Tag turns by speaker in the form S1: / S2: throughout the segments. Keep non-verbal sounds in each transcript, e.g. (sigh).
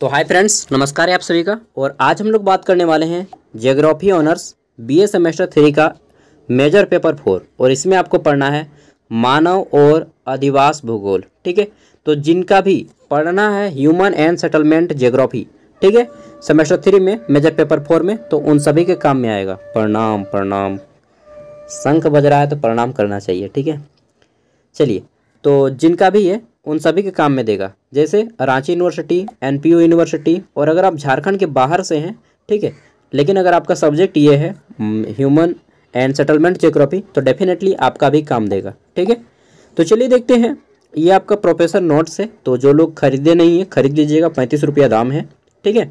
S1: तो hi friends नमस्कार है आप सभी का और आज हम लोग बात करने वाले हैं geography honours BA semester three का मेजर पेपर फोर और इसमें आपको पढ़ना है मानव और अधिवास भूगोल ठीक है तो जिनका भी पढ़ना है ह्यूमन एंड सेटलमेंट जियोग्राफी ठीक है सेमेस्टर थ्री में मेजर पेपर फोर में तो उन सभी के काम में आएगा प्रणाम प्रणाम शंख बज रहा है तो प्रणाम करना चाहिए ठीक है चलिए तो जिनका भी है उन सभी के काम में देगा जैसे रांची यूनिवर्सिटी एनपीयू यूनिवर्सिटी और अगर आप झारखंड के बाहर से हैं ठीक है लेकिन अगर आपका सब्जेक्ट ये है hmm, human and settlement geography तो डेफिनेटली आपका भी काम देगा ठीक है तो चलिए देखते हैं ये आपका प्रोफेसर नोट्स है तो जो लोग खरीदे नहीं है खरीद लीजिएगा पैंतीस रुपया दाम है ठीक है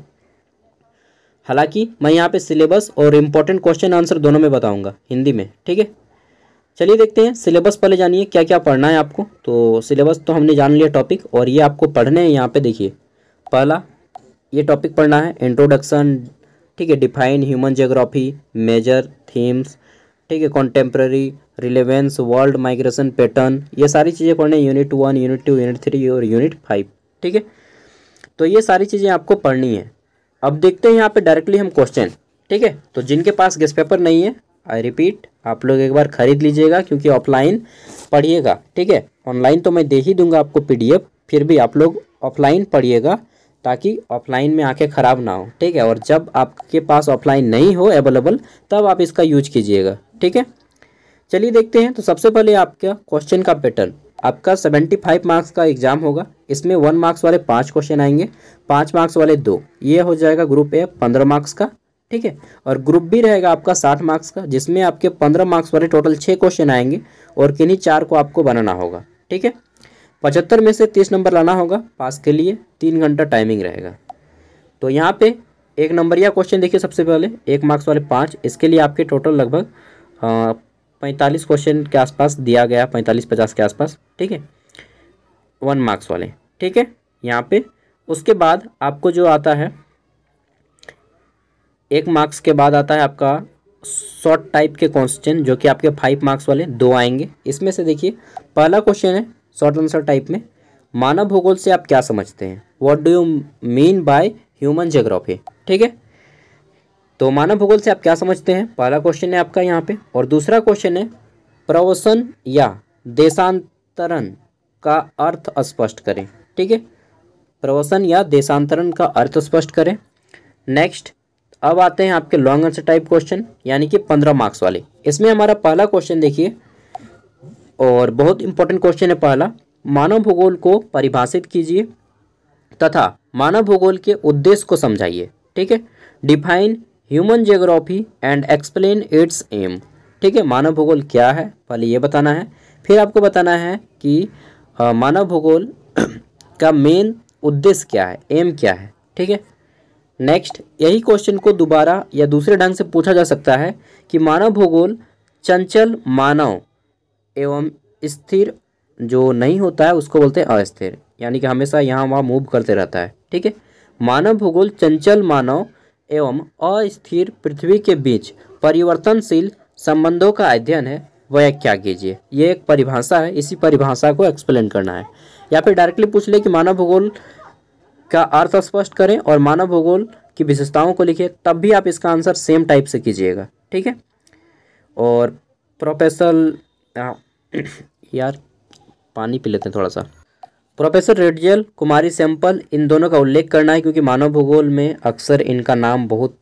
S1: हालांकि मैं यहाँ पे सिलेबस और इम्पोर्टेंट क्वेश्चन आंसर दोनों में बताऊँगा हिंदी में ठीक है चलिए देखते हैं सिलेबस पहले जानिए क्या क्या पढ़ना है आपको तो सिलेबस तो हमने जान लिया टॉपिक और ये आपको पढ़ने हैं यहाँ पे देखिए पहला ये टॉपिक पढ़ना है इंट्रोडक्शन ठीक है define human geography major themes ठीक है contemporary relevance world migration pattern ये सारी चीज़ें पढ़ने unit one unit two unit three और यूनिट फाइव ठीक है तो ये सारी चीज़ें आपको पढ़नी है अब देखते हैं यहाँ पे डायरेक्टली हम क्वेश्चन ठीक है तो जिनके पास गेस्ट पेपर नहीं है आई रिपीट आप लोग एक बार खरीद लीजिएगा क्योंकि ऑफलाइन पढ़िएगा ठीक है ऑनलाइन तो मैं दे ही दूंगा आपको पीडीएफ फिर भी आप लोग ऑफलाइन पढ़िएगा ताकि ऑफलाइन में आके ख़राब ना हो ठीक है और जब आपके पास ऑफलाइन नहीं हो अवेलेबल तब आप इसका यूज कीजिएगा ठीक है चलिए देखते हैं तो सबसे पहले आपका क्वेश्चन का पैटर्न आपका सेवेंटी फाइव मार्क्स का एग्जाम होगा इसमें वन मार्क्स वाले पाँच क्वेश्चन आएंगे पाँच मार्क्स वाले दो ये हो जाएगा ग्रुप ए पंद्रह मार्क्स का ठीक है और ग्रुप भी रहेगा आपका साठ मार्क्स का जिसमें आपके पंद्रह मार्क्स वाले टोटल छः क्वेश्चन आएंगे और किन्हीं चार को आपको बनाना होगा ठीक है पचहत्तर में से तीस नंबर लाना होगा पास के लिए तीन घंटा टाइमिंग रहेगा तो यहाँ पे एक नंबर या क्वेश्चन देखिए सबसे पहले एक मार्क्स वाले पाँच इसके लिए आपके टोटल लगभग पैंतालीस क्वेश्चन के आसपास दिया गया पैंतालीस पचास के आसपास ठीक है वन मार्क्स वाले ठीक है यहाँ पे उसके बाद आपको जो आता है एक मार्क्स के बाद आता है आपका शॉर्ट टाइप के क्वेश्चन जो कि आपके फाइव मार्क्स वाले दो आएंगे इसमें से देखिए पहला क्वेश्चन है शॉर्ट आंसर टाइप में मानव भूगोल से आप क्या समझते हैं what do you mean by human geography ठीक है तो मानव भूगोल से आप क्या समझते हैं पहला क्वेश्चन है आपका यहाँ पे और दूसरा क्वेश्चन है प्रवसन या देशांतरण का अर्थ स्पष्ट करें ठीक है प्रवसन या देशांतरण का अर्थ स्पष्ट करें नेक्स्ट अब आते हैं आपके लॉन्ग आंसर टाइप क्वेश्चन यानी कि पंद्रह मार्क्स वाले इसमें हमारा पहला क्वेश्चन देखिए और बहुत इंपॉर्टेंट क्वेश्चन है पहला मानव भूगोल को परिभाषित कीजिए तथा मानव भूगोल के उद्देश्य को समझाइए ठीक है define human geography and explain its aim ठीक है मानव भूगोल क्या है पहले ये बताना है फिर आपको बताना है कि मानव भूगोल (clears throat) का मेन उद्देश्य क्या है एम क्या है ठीक है नेक्स्ट यही क्वेश्चन को दोबारा या दूसरे ढंग से पूछा जा सकता है कि मानव भूगोल चंचल मानव एवं स्थिर जो नहीं होता है उसको बोलते हैं अस्थिर यानी कि हमेशा यहाँ वहाँ मूव करते रहता है ठीक है मानव भूगोल चंचल मानव एवं अस्थिर पृथ्वी के बीच परिवर्तनशील संबंधों का अध्ययन है वह क्या कीजिए ये एक परिभाषा है इसी परिभाषा को एक्सप्लेन करना है या फिर डायरेक्टली पूछ ले कि मानव भूगोल का अर्थ स्पष्ट करें और मानव भूगोल की विशेषताओं को लिखें तब भी आप इसका आंसर सेम टाइप से कीजिएगा ठीक है और प्रोफेसर (coughs) यार पानी पी लेते हैं थोड़ा सा प्रोफेसर रेडजल कुमारी सैंपल इन दोनों का उल्लेख करना है क्योंकि मानव भूगोल में अक्सर इनका नाम बहुत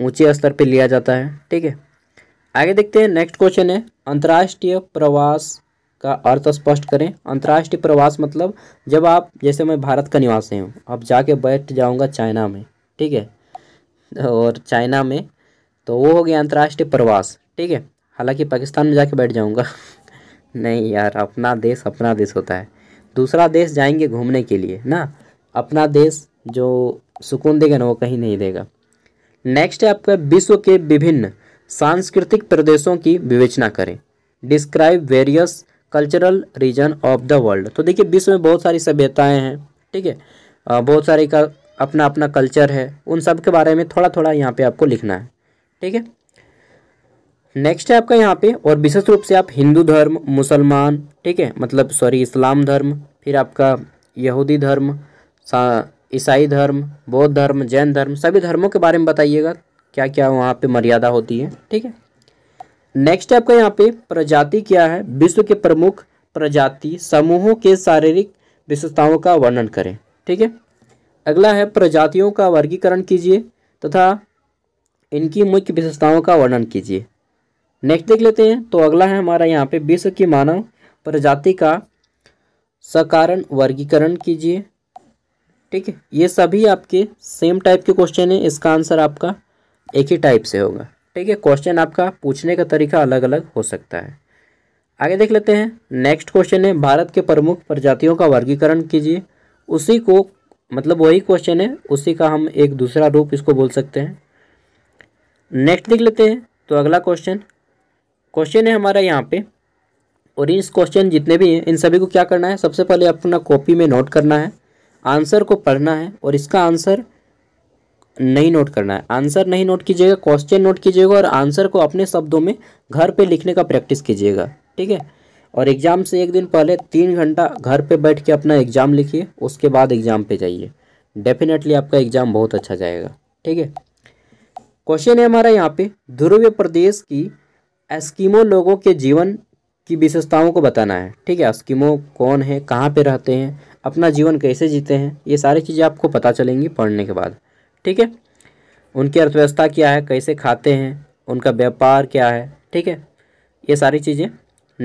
S1: ऊंचे स्तर पर लिया जाता है ठीक है आगे देखते हैं नेक्स्ट क्वेश्चन है अंतर्राष्ट्रीय प्रवास का अर्थ स्पष्ट करें अंतर्राष्ट्रीय प्रवास मतलब जब आप जैसे मैं भारत का निवासी हूँ अब जाके बैठ जाऊँगा चाइना में ठीक है और चाइना में तो वो हो गया अंतर्राष्ट्रीय प्रवास ठीक है हालांकि पाकिस्तान में जाके बैठ जाऊँगा (laughs) नहीं यार अपना देश अपना देश होता है दूसरा देश जाएंगे घूमने के लिए ना अपना देश जो सुकून देगा ना वो कहीं नहीं देगा नेक्स्ट है आपका विश्व के विभिन्न सांस्कृतिक प्रदेशों की विवेचना करें describe various cultural region of the world तो देखिए विश्व में बहुत सारी सभ्यताएँ हैं ठीक है बहुत सारे का अपना अपना कल्चर है उन सब के बारे में थोड़ा थोड़ा यहाँ पे आपको लिखना है ठीक है नेक्स्ट है आपका यहाँ पे और विशेष रूप से आप हिंदू धर्म मुसलमान ठीक है मतलब सॉरी इस्लाम धर्म फिर आपका यहूदी धर्म ईसाई धर्म बौद्ध धर्म जैन धर्म सभी धर्मों के बारे में बताइएगा क्या क्या वहाँ पर मर्यादा होती है ठीक है नेक्स्ट आपका यहाँ पे प्रजाति क्या है विश्व के प्रमुख प्रजाति समूहों के शारीरिक विशेषताओं का वर्णन करें ठीक है अगला है प्रजातियों का वर्गीकरण कीजिए तथा इनकी मुख्य विशेषताओं का वर्णन कीजिए नेक्स्ट देख लेते हैं तो अगला है हमारा यहाँ पे विश्व की मानव प्रजाति का सकारण वर्गीकरण कीजिए ठीक है ये सभी आपके सेम टाइप के क्वेश्चन है इसका आंसर आपका एक ही टाइप से होगा ठीक है क्वेश्चन आपका पूछने का तरीका अलग अलग हो सकता है आगे देख लेते हैं नेक्स्ट क्वेश्चन है भारत के प्रमुख प्रजातियों का वर्गीकरण कीजिए उसी को मतलब वही क्वेश्चन है उसी का हम एक दूसरा रूप इसको बोल सकते हैं नेक्स्ट देख लेते हैं तो अगला क्वेश्चन क्वेश्चन है हमारा यहाँ पे और इस क्वेश्चन जितने भी हैं इन सभी को क्या करना है सबसे पहले अपना कॉपी में नोट करना है आंसर को पढ़ना है और इसका आंसर नहीं नोट करना है आंसर नहीं नोट कीजिएगा क्वेश्चन नोट कीजिएगा और आंसर को अपने शब्दों में घर पे लिखने का प्रैक्टिस कीजिएगा ठीक है और एग्ज़ाम से एक दिन पहले तीन घंटा घर पे बैठ के अपना एग्ज़ाम लिखिए उसके बाद एग्ज़ाम पे जाइए डेफिनेटली आपका एग्ज़ाम बहुत अच्छा जाएगा ठीक है क्वेश्चन है हमारा यहाँ पे ध्रुव प्रदेश की एस्किमो लोगों के जीवन की विशेषताओं को बताना है ठीक है एस्किमो कौन है कहाँ पर रहते हैं अपना जीवन कैसे जीते हैं ये सारी चीज़ें आपको पता चलेंगी पढ़ने के बाद ठीक है उनकी अर्थव्यवस्था क्या है कैसे खाते हैं उनका व्यापार क्या है ठीक है ये सारी चीज़ें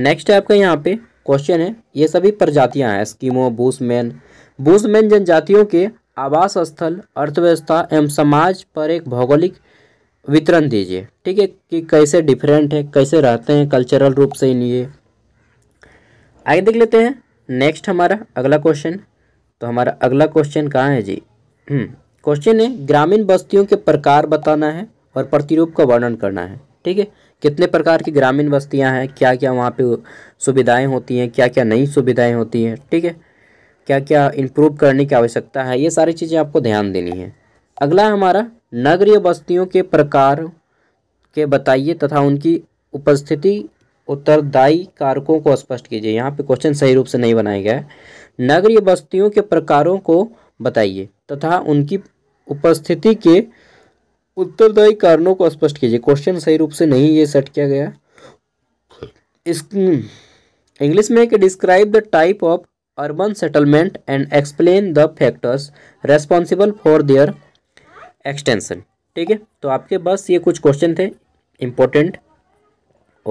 S1: नेक्स्ट है आपका यहाँ पे क्वेश्चन है ये सभी प्रजातियाँ हैं स्कीमो बूसमैन बूसमैन जनजातियों के आवास स्थल अर्थव्यवस्था एवं समाज पर एक भौगोलिक वितरण दीजिए ठीक है कि कैसे डिफरेंट है कैसे रहते हैं कल्चरल रूप से इन ये आगे देख लेते हैं नेक्स्ट हमारा अगला क्वेश्चन तो हमारा अगला क्वेश्चन कहाँ है जी हम्म, क्वेश्चन है ग्रामीण बस्तियों के प्रकार बताना है और प्रतिरूप का वर्णन करना है ठीक है कितने प्रकार की ग्रामीण बस्तियाँ हैं क्या क्या वहाँ पे सुविधाएं होती हैं क्या क्या नई सुविधाएं होती हैं ठीक है क्या क्या इम्प्रूव करने की आवश्यकता है ये सारी चीज़ें आपको ध्यान देनी है अगला हमारा नगरीय बस्तियों के प्रकार के बताइए तथा उनकी उपस्थिति उत्तरदायी कारकों को स्पष्ट कीजिए यहाँ पे क्वेश्चन सही रूप से नहीं बनाया गया है नगरीय बस्तियों के प्रकारों को बताइए तथा उनकी उपस्थिति के उत्तरदायी कारणों को स्पष्ट कीजिए क्वेश्चन सही रूप से नहीं ये सेट किया गया इस इंग्लिश में कि describe the type of urban settlement and explain the factors responsible for their extension ठीक है तो आपके बस ये कुछ क्वेश्चन थे इम्पोर्टेंट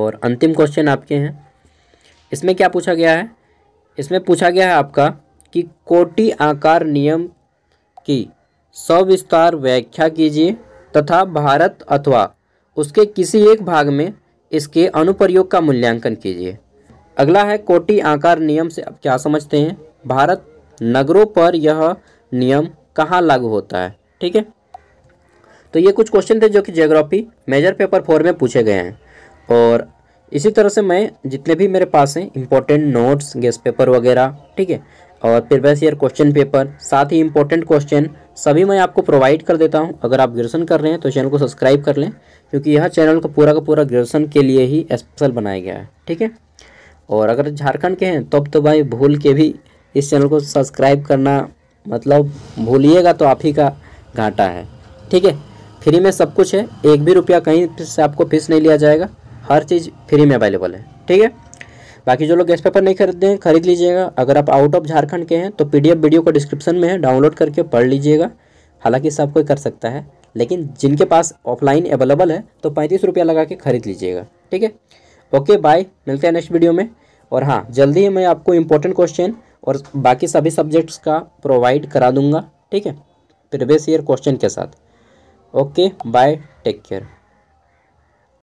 S1: और अंतिम क्वेश्चन आपके हैं इसमें क्या पूछा गया है इसमें पूछा गया है आपका कि कोटि आकार नियम की सविस्तार व्याख्या कीजिए तथा भारत अथवा उसके किसी एक भाग में इसके अनुप्रयोग का मूल्यांकन कीजिए अगला है कोटि आकार नियम से आप क्या समझते हैं भारत नगरों पर यह नियम कहाँ लागू होता है ठीक है तो ये कुछ क्वेश्चन थे जो कि जियोग्राफी मेजर पेपर फोर में पूछे गए हैं और इसी तरह से मैं जितने भी मेरे पास हैं इम्पोर्टेंट नोट्स गेस्ट पेपर वगैरह ठीक है और प्रीवियस ईयर क्वेश्चन पेपर साथ ही इंपॉर्टेंट क्वेश्चन सभी मैं आपको प्रोवाइड कर देता हूं अगर आप ग्रेजुएसन कर रहे हैं तो चैनल को सब्सक्राइब कर लें क्योंकि यह चैनल को पूरा का पूरा ग्रेजुएसन के लिए ही स्पेशल बनाया गया है ठीक है और अगर झारखंड के हैं तब तो, तो भाई भूल के भी इस चैनल को सब्सक्राइब करना मतलब भूलिएगा तो आप ही का घाटा है ठीक है फ्री में सब कुछ है एक भी रुपया कहीं से आपको फीस नहीं लिया जाएगा हर चीज़ फ्री में अवेलेबल है ठीक है बाकी जो लोग गैस पेपर नहीं खरीदते हैं खरीद लीजिएगा अगर आप आउट ऑफ झारखंड के हैं तो पीडीएफ वीडियो को डिस्क्रिप्शन में है डाउनलोड करके पढ़ लीजिएगा हालांकि सब कोई कर सकता है लेकिन जिनके पास ऑफलाइन अवेलेबल है तो पैंतीस रुपया लगा के खरीद लीजिएगा ठीक है ओके बाय मिलते हैं नेक्स्ट वीडियो में और हाँ जल्दी ही मैं आपको इंपॉर्टेंट क्वेश्चन और बाकी सभी सब्जेक्ट्स का प्रोवाइड करा दूंगा ठीक है प्रीवियस ईयर क्वेश्चन के साथ ओके बाय टेक केयर